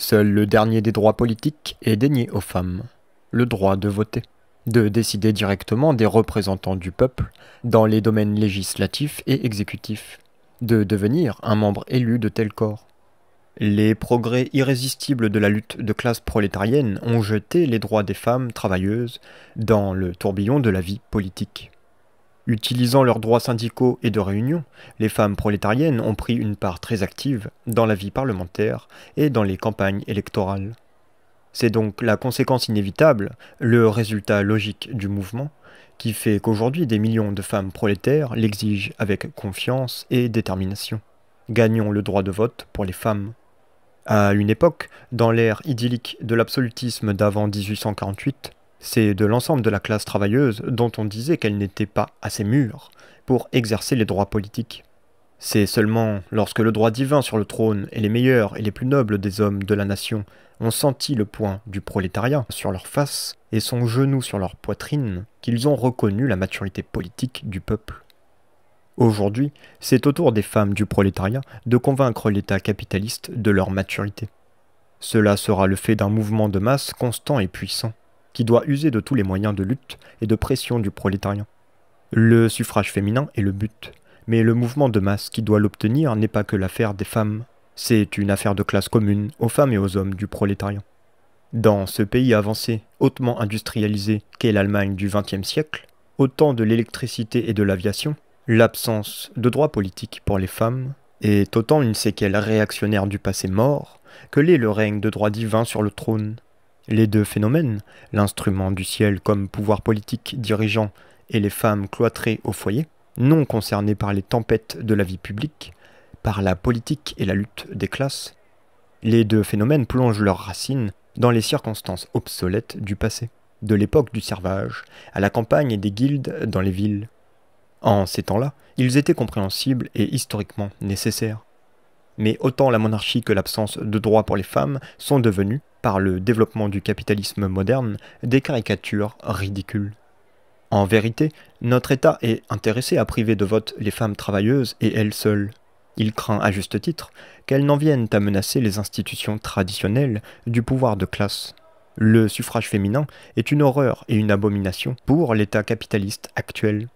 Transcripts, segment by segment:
Seul le dernier des droits politiques est dénié aux femmes, le droit de voter, de décider directement des représentants du peuple dans les domaines législatifs et exécutifs, de devenir un membre élu de tel corps. Les progrès irrésistibles de la lutte de classe prolétarienne ont jeté les droits des femmes travailleuses dans le tourbillon de la vie politique. Utilisant leurs droits syndicaux et de réunion, les femmes prolétariennes ont pris une part très active dans la vie parlementaire et dans les campagnes électorales. C'est donc la conséquence inévitable, le résultat logique du mouvement, qui fait qu'aujourd'hui des millions de femmes prolétaires l'exigent avec confiance et détermination. Gagnons le droit de vote pour les femmes. À une époque, dans l'ère idyllique de l'absolutisme d'avant 1848, c'est de l'ensemble de la classe travailleuse dont on disait qu'elle n'était pas assez mûre pour exercer les droits politiques. C'est seulement lorsque le droit divin sur le trône et les meilleurs et les plus nobles des hommes de la nation ont senti le poing du prolétariat sur leur face et son genou sur leur poitrine qu'ils ont reconnu la maturité politique du peuple. Aujourd'hui, c'est au tour des femmes du prolétariat de convaincre l'État capitaliste de leur maturité. Cela sera le fait d'un mouvement de masse constant et puissant qui doit user de tous les moyens de lutte et de pression du prolétariat. Le suffrage féminin est le but, mais le mouvement de masse qui doit l'obtenir n'est pas que l'affaire des femmes, c'est une affaire de classe commune aux femmes et aux hommes du prolétariat. Dans ce pays avancé, hautement industrialisé qu'est l'Allemagne du XXe siècle, autant de l'électricité et de l'aviation, l'absence de droits politiques pour les femmes est autant une séquelle réactionnaire du passé mort que l'est le règne de droit divin sur le trône, les deux phénomènes, l'instrument du ciel comme pouvoir politique dirigeant et les femmes cloîtrées au foyer, non concernées par les tempêtes de la vie publique, par la politique et la lutte des classes, les deux phénomènes plongent leurs racines dans les circonstances obsolètes du passé, de l'époque du servage à la campagne et des guildes dans les villes. En ces temps-là, ils étaient compréhensibles et historiquement nécessaires. Mais autant la monarchie que l'absence de droits pour les femmes sont devenues, par le développement du capitalisme moderne des caricatures ridicules. En vérité, notre État est intéressé à priver de vote les femmes travailleuses et elles seules. Il craint, à juste titre, qu'elles n'en viennent à menacer les institutions traditionnelles du pouvoir de classe. Le suffrage féminin est une horreur et une abomination pour l'État capitaliste actuel,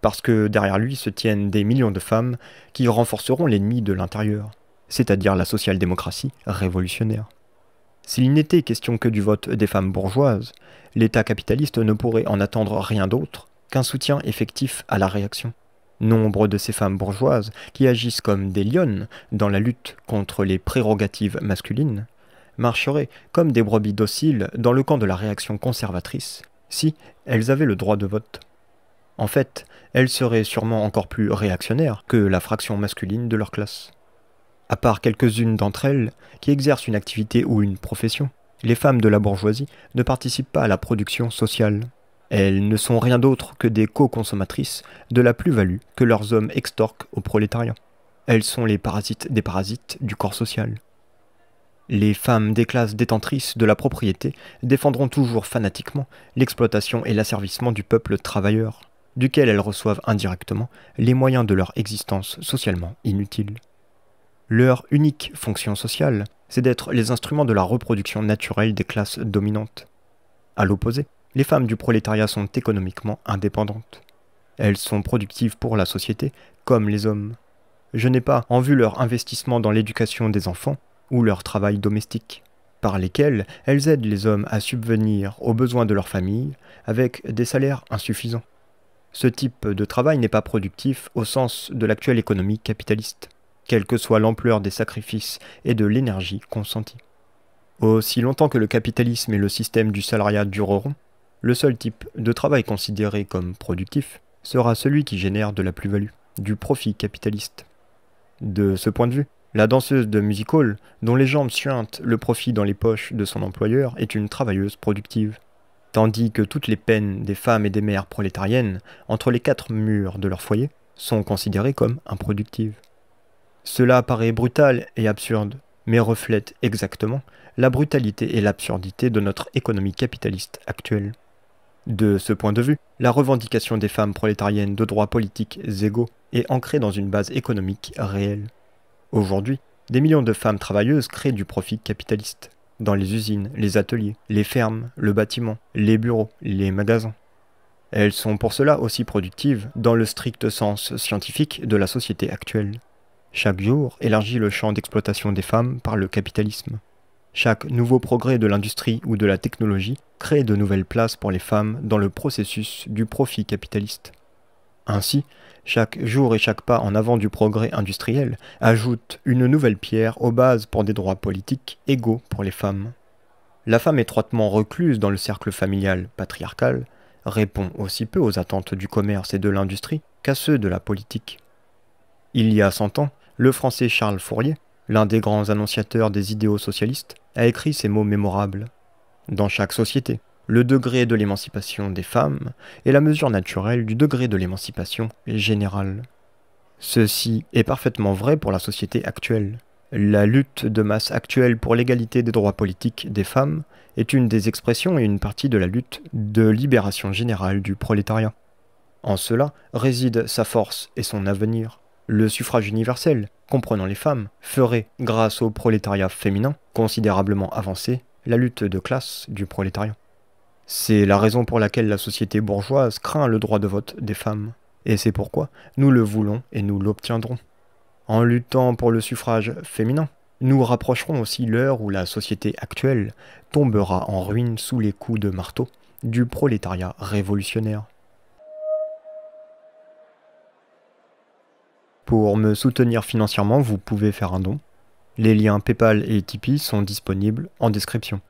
parce que derrière lui se tiennent des millions de femmes qui renforceront l'ennemi de l'intérieur, c'est-à-dire la social-démocratie révolutionnaire. S'il n'était question que du vote des femmes bourgeoises, l'État capitaliste ne pourrait en attendre rien d'autre qu'un soutien effectif à la réaction. Nombre de ces femmes bourgeoises, qui agissent comme des lionnes dans la lutte contre les prérogatives masculines, marcheraient comme des brebis dociles dans le camp de la réaction conservatrice, si elles avaient le droit de vote. En fait, elles seraient sûrement encore plus réactionnaires que la fraction masculine de leur classe. À part quelques-unes d'entre elles qui exercent une activité ou une profession, les femmes de la bourgeoisie ne participent pas à la production sociale. Elles ne sont rien d'autre que des co-consommatrices de la plus-value que leurs hommes extorquent au prolétariat. Elles sont les parasites des parasites du corps social. Les femmes des classes détentrices de la propriété défendront toujours fanatiquement l'exploitation et l'asservissement du peuple travailleur, duquel elles reçoivent indirectement les moyens de leur existence socialement inutile. Leur unique fonction sociale, c'est d'être les instruments de la reproduction naturelle des classes dominantes. À l'opposé, les femmes du prolétariat sont économiquement indépendantes. Elles sont productives pour la société, comme les hommes. Je n'ai pas en vue leur investissement dans l'éducation des enfants ou leur travail domestique, par lesquels elles aident les hommes à subvenir aux besoins de leur famille avec des salaires insuffisants. Ce type de travail n'est pas productif au sens de l'actuelle économie capitaliste quelle que soit l'ampleur des sacrifices et de l'énergie consentie. Aussi longtemps que le capitalisme et le système du salariat dureront, le seul type de travail considéré comme productif sera celui qui génère de la plus-value, du profit capitaliste. De ce point de vue, la danseuse de music hall, dont les jambes suintent le profit dans les poches de son employeur, est une travailleuse productive. Tandis que toutes les peines des femmes et des mères prolétariennes, entre les quatre murs de leur foyer, sont considérées comme improductives. Cela paraît brutal et absurde, mais reflète exactement la brutalité et l'absurdité de notre économie capitaliste actuelle. De ce point de vue, la revendication des femmes prolétariennes de droits politiques égaux est ancrée dans une base économique réelle. Aujourd'hui, des millions de femmes travailleuses créent du profit capitaliste, dans les usines, les ateliers, les fermes, le bâtiment, les bureaux, les magasins. Elles sont pour cela aussi productives dans le strict sens scientifique de la société actuelle. Chaque jour élargit le champ d'exploitation des femmes par le capitalisme. Chaque nouveau progrès de l'industrie ou de la technologie crée de nouvelles places pour les femmes dans le processus du profit capitaliste. Ainsi, chaque jour et chaque pas en avant du progrès industriel ajoute une nouvelle pierre aux bases pour des droits politiques égaux pour les femmes. La femme étroitement recluse dans le cercle familial patriarcal répond aussi peu aux attentes du commerce et de l'industrie qu'à ceux de la politique. Il y a cent ans, le français Charles Fourier, l'un des grands annonciateurs des idéaux socialistes, a écrit ces mots mémorables. Dans chaque société, le degré de l'émancipation des femmes est la mesure naturelle du degré de l'émancipation générale. Ceci est parfaitement vrai pour la société actuelle. La lutte de masse actuelle pour l'égalité des droits politiques des femmes est une des expressions et une partie de la lutte de libération générale du prolétariat. En cela réside sa force et son avenir. Le suffrage universel, comprenant les femmes, ferait, grâce au prolétariat féminin, considérablement avancé, la lutte de classe du prolétariat. C'est la raison pour laquelle la société bourgeoise craint le droit de vote des femmes, et c'est pourquoi nous le voulons et nous l'obtiendrons. En luttant pour le suffrage féminin, nous rapprocherons aussi l'heure où la société actuelle tombera en ruine sous les coups de marteau du prolétariat révolutionnaire. Pour me soutenir financièrement, vous pouvez faire un don. Les liens PayPal et Tipeee sont disponibles en description.